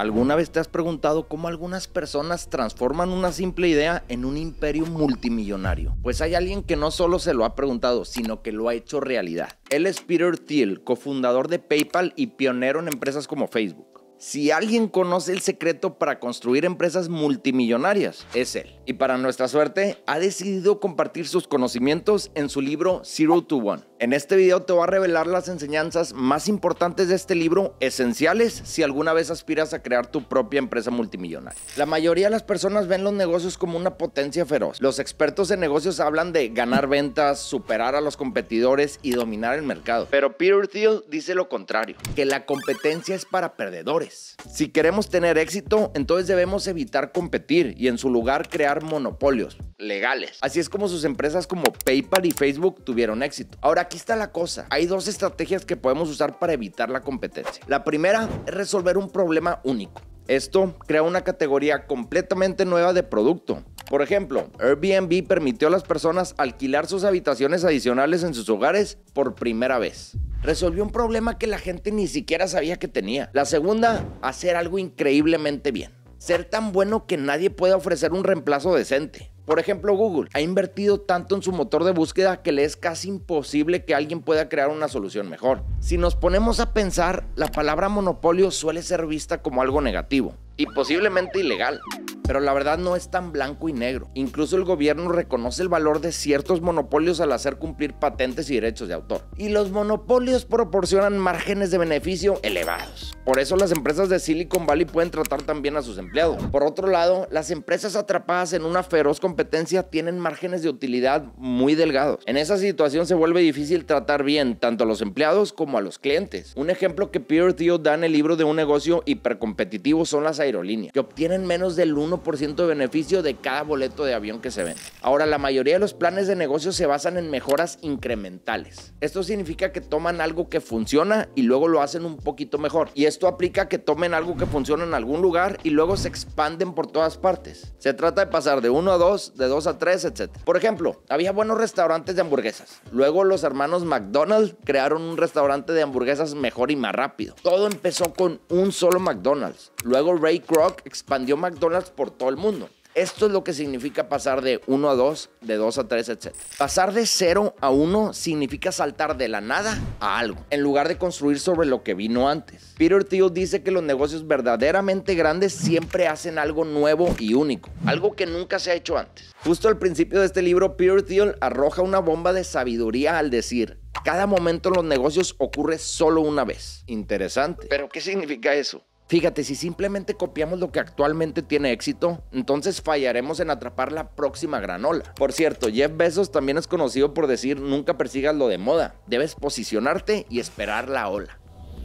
¿Alguna vez te has preguntado cómo algunas personas transforman una simple idea en un imperio multimillonario? Pues hay alguien que no solo se lo ha preguntado, sino que lo ha hecho realidad. Él es Peter Thiel, cofundador de PayPal y pionero en empresas como Facebook. Si alguien conoce el secreto para construir empresas multimillonarias, es él. Y para nuestra suerte, ha decidido compartir sus conocimientos en su libro Zero to One. En este video te voy a revelar las enseñanzas más importantes de este libro, esenciales si alguna vez aspiras a crear tu propia empresa multimillonaria. La mayoría de las personas ven los negocios como una potencia feroz. Los expertos en negocios hablan de ganar ventas, superar a los competidores y dominar el mercado. Pero Peter Thiel dice lo contrario, que la competencia es para perdedores. Si queremos tener éxito, entonces debemos evitar competir y en su lugar crear monopolios legales. Así es como sus empresas como PayPal y Facebook tuvieron éxito. Ahora aquí está la cosa. Hay dos estrategias que podemos usar para evitar la competencia. La primera es resolver un problema único. Esto crea una categoría completamente nueva de producto. Por ejemplo, Airbnb permitió a las personas alquilar sus habitaciones adicionales en sus hogares por primera vez. Resolvió un problema que la gente ni siquiera sabía que tenía. La segunda, hacer algo increíblemente bien. Ser tan bueno que nadie pueda ofrecer un reemplazo decente. Por ejemplo, Google ha invertido tanto en su motor de búsqueda que le es casi imposible que alguien pueda crear una solución mejor. Si nos ponemos a pensar, la palabra monopolio suele ser vista como algo negativo y posiblemente ilegal. Pero la verdad no es tan blanco y negro. Incluso el gobierno reconoce el valor de ciertos monopolios al hacer cumplir patentes y derechos de autor. Y los monopolios proporcionan márgenes de beneficio elevados. Por eso las empresas de Silicon Valley pueden tratar también a sus empleados. Por otro lado, las empresas atrapadas en una feroz competencia tienen márgenes de utilidad muy delgados. En esa situación se vuelve difícil tratar bien tanto a los empleados como a los clientes. Un ejemplo que Peter Thiel da en el libro de un negocio hipercompetitivo son las aerolínea, que obtienen menos del 1% de beneficio de cada boleto de avión que se vende. Ahora, la mayoría de los planes de negocio se basan en mejoras incrementales. Esto significa que toman algo que funciona y luego lo hacen un poquito mejor. Y esto aplica que tomen algo que funciona en algún lugar y luego se expanden por todas partes. Se trata de pasar de 1 a 2, de 2 a 3, etc. Por ejemplo, había buenos restaurantes de hamburguesas. Luego los hermanos McDonald's crearon un restaurante de hamburguesas mejor y más rápido. Todo empezó con un solo McDonald's. Luego Ray Ray Kroc expandió McDonald's por todo el mundo. Esto es lo que significa pasar de 1 a 2, de 2 a 3, etc. Pasar de 0 a 1 significa saltar de la nada a algo, en lugar de construir sobre lo que vino antes. Peter Thiel dice que los negocios verdaderamente grandes siempre hacen algo nuevo y único, algo que nunca se ha hecho antes. Justo al principio de este libro, Peter Thiel arroja una bomba de sabiduría al decir, cada momento en los negocios ocurre solo una vez. Interesante. Pero ¿qué significa eso? Fíjate, si simplemente copiamos lo que actualmente tiene éxito, entonces fallaremos en atrapar la próxima granola. Por cierto, Jeff Bezos también es conocido por decir nunca persigas lo de moda, debes posicionarte y esperar la ola.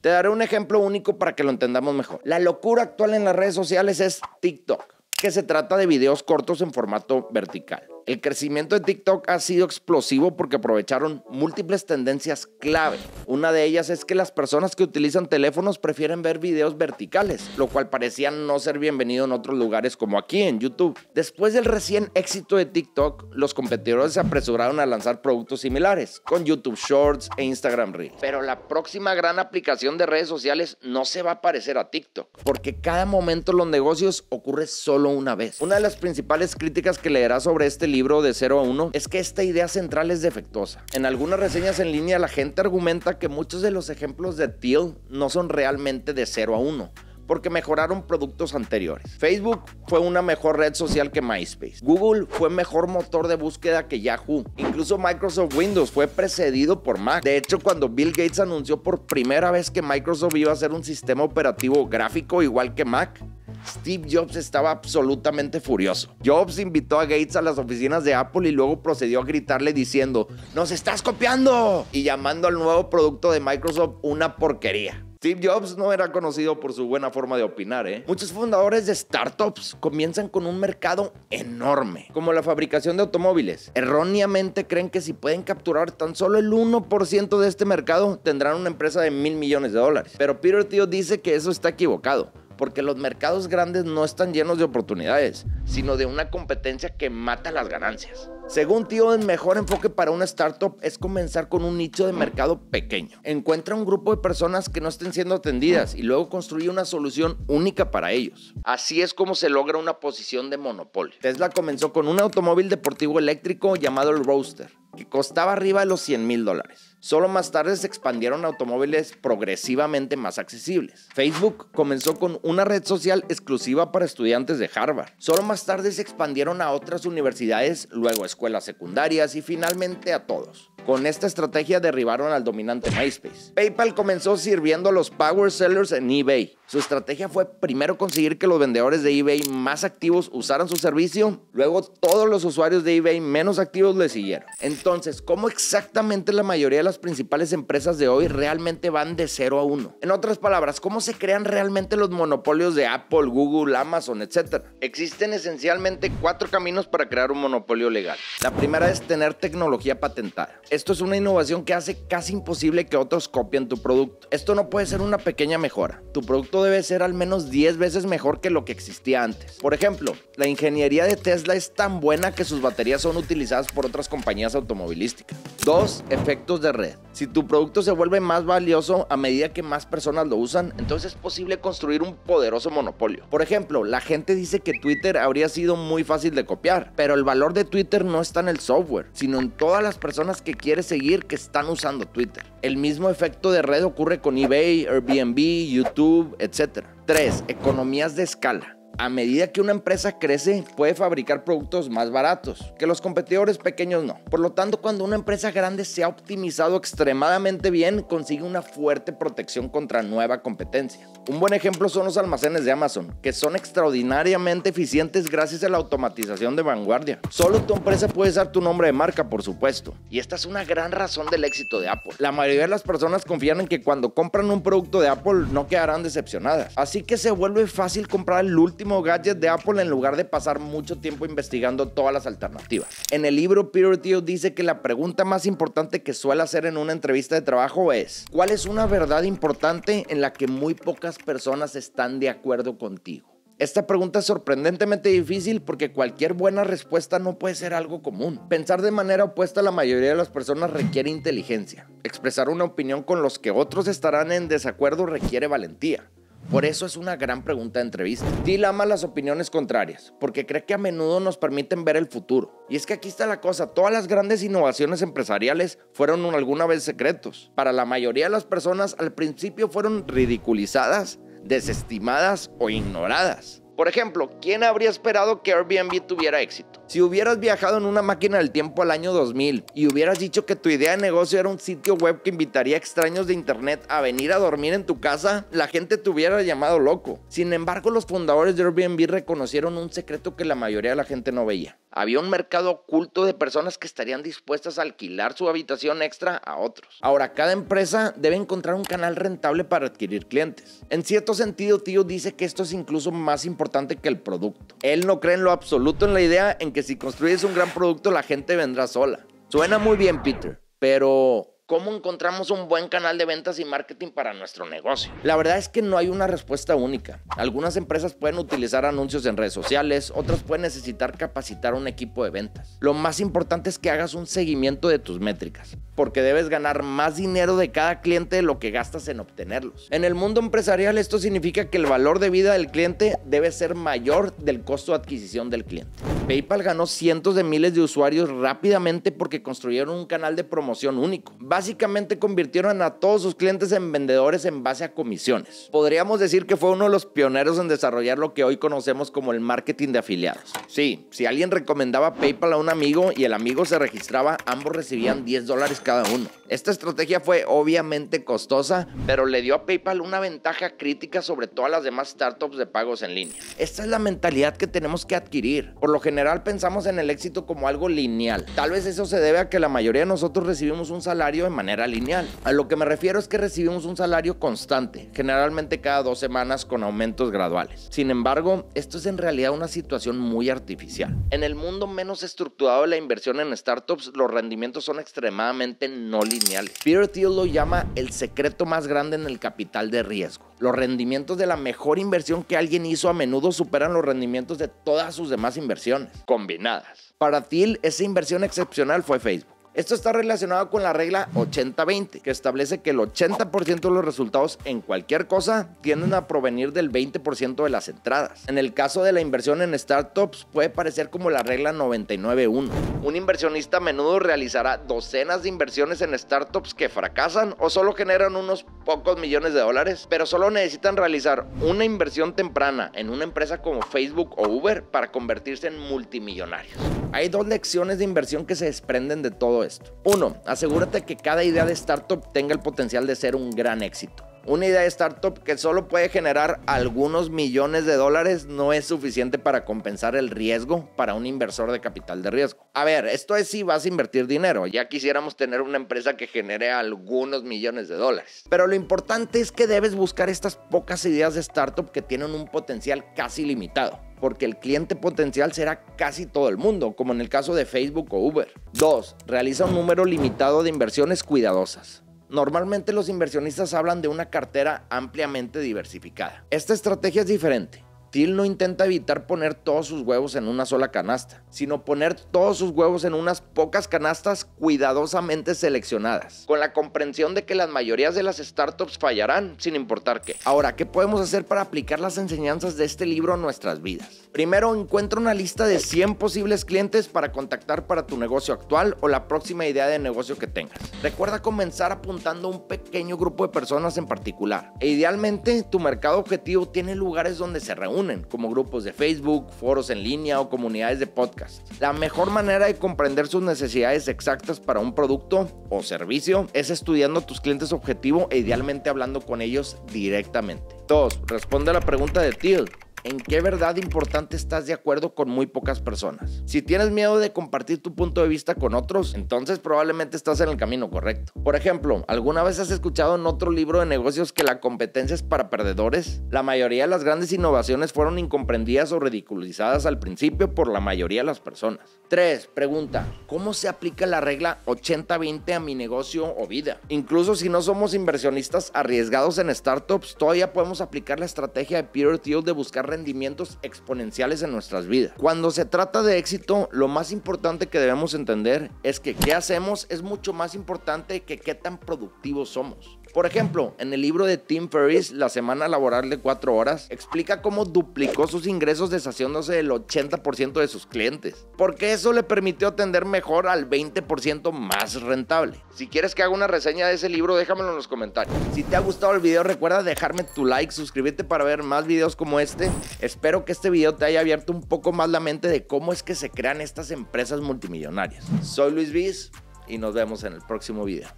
Te daré un ejemplo único para que lo entendamos mejor. La locura actual en las redes sociales es TikTok, que se trata de videos cortos en formato vertical. El crecimiento de TikTok ha sido explosivo porque aprovecharon múltiples tendencias clave. Una de ellas es que las personas que utilizan teléfonos prefieren ver videos verticales, lo cual parecía no ser bienvenido en otros lugares como aquí en YouTube. Después del recién éxito de TikTok, los competidores se apresuraron a lanzar productos similares con YouTube Shorts e Instagram Reels. Pero la próxima gran aplicación de redes sociales no se va a parecer a TikTok, porque cada momento los negocios ocurre solo una vez. Una de las principales críticas que leerá sobre este libro de 0 a 1 es que esta idea central es defectuosa. En algunas reseñas en línea la gente argumenta que muchos de los ejemplos de Thiel no son realmente de 0 a 1 porque mejoraron productos anteriores. Facebook fue una mejor red social que MySpace. Google fue mejor motor de búsqueda que Yahoo. Incluso Microsoft Windows fue precedido por Mac. De hecho, cuando Bill Gates anunció por primera vez que Microsoft iba a ser un sistema operativo gráfico igual que Mac, Steve Jobs estaba absolutamente furioso. Jobs invitó a Gates a las oficinas de Apple y luego procedió a gritarle diciendo, ¡Nos estás copiando! Y llamando al nuevo producto de Microsoft una porquería. Steve Jobs no era conocido por su buena forma de opinar, ¿eh? Muchos fundadores de startups comienzan con un mercado enorme, como la fabricación de automóviles. Erróneamente creen que si pueden capturar tan solo el 1% de este mercado, tendrán una empresa de mil millones de dólares. Pero Peter Thiel dice que eso está equivocado porque los mercados grandes no están llenos de oportunidades, sino de una competencia que mata las ganancias. Según Tío, el mejor enfoque para una startup es comenzar con un nicho de mercado pequeño. Encuentra un grupo de personas que no estén siendo atendidas y luego construye una solución única para ellos. Así es como se logra una posición de monopolio. Tesla comenzó con un automóvil deportivo eléctrico llamado el Roadster, que costaba arriba de los 100 mil dólares. Solo más tarde se expandieron automóviles progresivamente más accesibles. Facebook comenzó con una red social exclusiva para estudiantes de Harvard. Solo más tarde se expandieron a otras universidades, luego a escuelas secundarias y finalmente a todos. Con esta estrategia derribaron al dominante MySpace. PayPal comenzó sirviendo a los power sellers en eBay. Su estrategia fue primero conseguir que los vendedores de eBay más activos usaran su servicio, luego todos los usuarios de eBay menos activos le siguieron. Entonces, ¿cómo exactamente la mayoría de las principales empresas de hoy realmente van de 0 a 1? En otras palabras, ¿cómo se crean realmente los monopolios de Apple, Google, Amazon, etcétera? Existen esencialmente cuatro caminos para crear un monopolio legal. La primera es tener tecnología patentada. Esto es una innovación que hace casi imposible que otros copien tu producto. Esto no puede ser una pequeña mejora. Tu producto debe ser al menos 10 veces mejor que lo que existía antes. Por ejemplo, la ingeniería de Tesla es tan buena que sus baterías son utilizadas por otras compañías automovilísticas. 2. Efectos de red. Si tu producto se vuelve más valioso a medida que más personas lo usan, entonces es posible construir un poderoso monopolio. Por ejemplo, la gente dice que Twitter habría sido muy fácil de copiar, pero el valor de Twitter no está en el software, sino en todas las personas que quieres seguir que están usando Twitter. El mismo efecto de red ocurre con eBay, Airbnb, YouTube, etc. 3. Economías de escala a medida que una empresa crece, puede fabricar productos más baratos, que los competidores pequeños no. Por lo tanto, cuando una empresa grande se ha optimizado extremadamente bien, consigue una fuerte protección contra nueva competencia. Un buen ejemplo son los almacenes de Amazon, que son extraordinariamente eficientes gracias a la automatización de vanguardia. Solo tu empresa puede usar tu nombre de marca, por supuesto. Y esta es una gran razón del éxito de Apple. La mayoría de las personas confían en que cuando compran un producto de Apple no quedarán decepcionadas. Así que se vuelve fácil comprar el último gadget de Apple en lugar de pasar mucho tiempo investigando todas las alternativas. En el libro Peter dice que la pregunta más importante que suele hacer en una entrevista de trabajo es, ¿cuál es una verdad importante en la que muy pocas personas están de acuerdo contigo? Esta pregunta es sorprendentemente difícil porque cualquier buena respuesta no puede ser algo común. Pensar de manera opuesta a la mayoría de las personas requiere inteligencia. Expresar una opinión con los que otros estarán en desacuerdo requiere valentía. Por eso es una gran pregunta de entrevista. Till ama las opiniones contrarias, porque cree que a menudo nos permiten ver el futuro. Y es que aquí está la cosa, todas las grandes innovaciones empresariales fueron alguna vez secretos. Para la mayoría de las personas al principio fueron ridiculizadas, desestimadas o ignoradas. Por ejemplo, ¿quién habría esperado que Airbnb tuviera éxito? Si hubieras viajado en una máquina del tiempo al año 2000 y hubieras dicho que tu idea de negocio era un sitio web que invitaría a extraños de internet a venir a dormir en tu casa, la gente te hubiera llamado loco. Sin embargo, los fundadores de Airbnb reconocieron un secreto que la mayoría de la gente no veía. Había un mercado oculto de personas que estarían dispuestas a alquilar su habitación extra a otros. Ahora, cada empresa debe encontrar un canal rentable para adquirir clientes. En cierto sentido, Tío dice que esto es incluso más importante que el producto. Él no cree en lo absoluto en la idea en que si construyes un gran producto, la gente vendrá sola. Suena muy bien, Peter, pero ¿Cómo encontramos un buen canal de ventas y marketing para nuestro negocio? La verdad es que no hay una respuesta única. Algunas empresas pueden utilizar anuncios en redes sociales, otras pueden necesitar capacitar un equipo de ventas. Lo más importante es que hagas un seguimiento de tus métricas, porque debes ganar más dinero de cada cliente de lo que gastas en obtenerlos. En el mundo empresarial esto significa que el valor de vida del cliente debe ser mayor del costo de adquisición del cliente. PayPal ganó cientos de miles de usuarios rápidamente porque construyeron un canal de promoción único básicamente convirtieron a todos sus clientes en vendedores en base a comisiones. Podríamos decir que fue uno de los pioneros en desarrollar lo que hoy conocemos como el marketing de afiliados. Sí, si alguien recomendaba PayPal a un amigo y el amigo se registraba, ambos recibían 10 dólares cada uno. Esta estrategia fue obviamente costosa, pero le dio a PayPal una ventaja crítica sobre todas las demás startups de pagos en línea. Esta es la mentalidad que tenemos que adquirir. Por lo general pensamos en el éxito como algo lineal. Tal vez eso se debe a que la mayoría de nosotros recibimos un salario manera lineal. A lo que me refiero es que recibimos un salario constante, generalmente cada dos semanas con aumentos graduales. Sin embargo, esto es en realidad una situación muy artificial. En el mundo menos estructurado de la inversión en startups, los rendimientos son extremadamente no lineales. Peter Thiel lo llama el secreto más grande en el capital de riesgo. Los rendimientos de la mejor inversión que alguien hizo a menudo superan los rendimientos de todas sus demás inversiones combinadas. Para Thiel, esa inversión excepcional fue Facebook. Esto está relacionado con la regla 80-20, que establece que el 80% de los resultados en cualquier cosa tienden a provenir del 20% de las entradas. En el caso de la inversión en startups puede parecer como la regla 99-1. Un inversionista a menudo realizará docenas de inversiones en startups que fracasan o solo generan unos pocos millones de dólares, pero solo necesitan realizar una inversión temprana en una empresa como Facebook o Uber para convertirse en multimillonarios. Hay dos lecciones de inversión que se desprenden de todo esto. Uno, asegúrate que cada idea de startup tenga el potencial de ser un gran éxito. Una idea de startup que solo puede generar algunos millones de dólares no es suficiente para compensar el riesgo para un inversor de capital de riesgo. A ver, esto es si vas a invertir dinero. Ya quisiéramos tener una empresa que genere algunos millones de dólares. Pero lo importante es que debes buscar estas pocas ideas de startup que tienen un potencial casi limitado porque el cliente potencial será casi todo el mundo, como en el caso de Facebook o Uber. 2. Realiza un número limitado de inversiones cuidadosas. Normalmente los inversionistas hablan de una cartera ampliamente diversificada. Esta estrategia es diferente. Till no intenta evitar poner todos sus huevos en una sola canasta, sino poner todos sus huevos en unas pocas canastas cuidadosamente seleccionadas, con la comprensión de que las mayorías de las startups fallarán, sin importar qué. Ahora, ¿qué podemos hacer para aplicar las enseñanzas de este libro a nuestras vidas? Primero, encuentra una lista de 100 posibles clientes para contactar para tu negocio actual o la próxima idea de negocio que tengas. Recuerda comenzar apuntando a un pequeño grupo de personas en particular, e idealmente tu mercado objetivo tiene lugares donde se reúnen como grupos de Facebook, foros en línea o comunidades de podcast. La mejor manera de comprender sus necesidades exactas para un producto o servicio es estudiando a tus clientes objetivo e idealmente hablando con ellos directamente. 2. Responde a la pregunta de Till en qué verdad importante estás de acuerdo con muy pocas personas. Si tienes miedo de compartir tu punto de vista con otros, entonces probablemente estás en el camino correcto. Por ejemplo, ¿alguna vez has escuchado en otro libro de negocios que la competencia es para perdedores? La mayoría de las grandes innovaciones fueron incomprendidas o ridiculizadas al principio por la mayoría de las personas. 3. Pregunta, ¿cómo se aplica la regla 80-20 a mi negocio o vida? Incluso si no somos inversionistas arriesgados en startups, todavía podemos aplicar la estrategia de Peter Thiel de buscar rendimientos exponenciales en nuestras vidas. Cuando se trata de éxito, lo más importante que debemos entender es que qué hacemos es mucho más importante que qué tan productivos somos. Por ejemplo, en el libro de Tim Ferriss, La semana laboral de 4 horas, explica cómo duplicó sus ingresos deshaciéndose del 80% de sus clientes, porque eso le permitió atender mejor al 20% más rentable. Si quieres que haga una reseña de ese libro, déjamelo en los comentarios. Si te ha gustado el video, recuerda dejarme tu like, suscribirte para ver más videos como este Espero que este video te haya abierto un poco más la mente de cómo es que se crean estas empresas multimillonarias. Soy Luis Viz y nos vemos en el próximo video.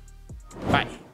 Bye.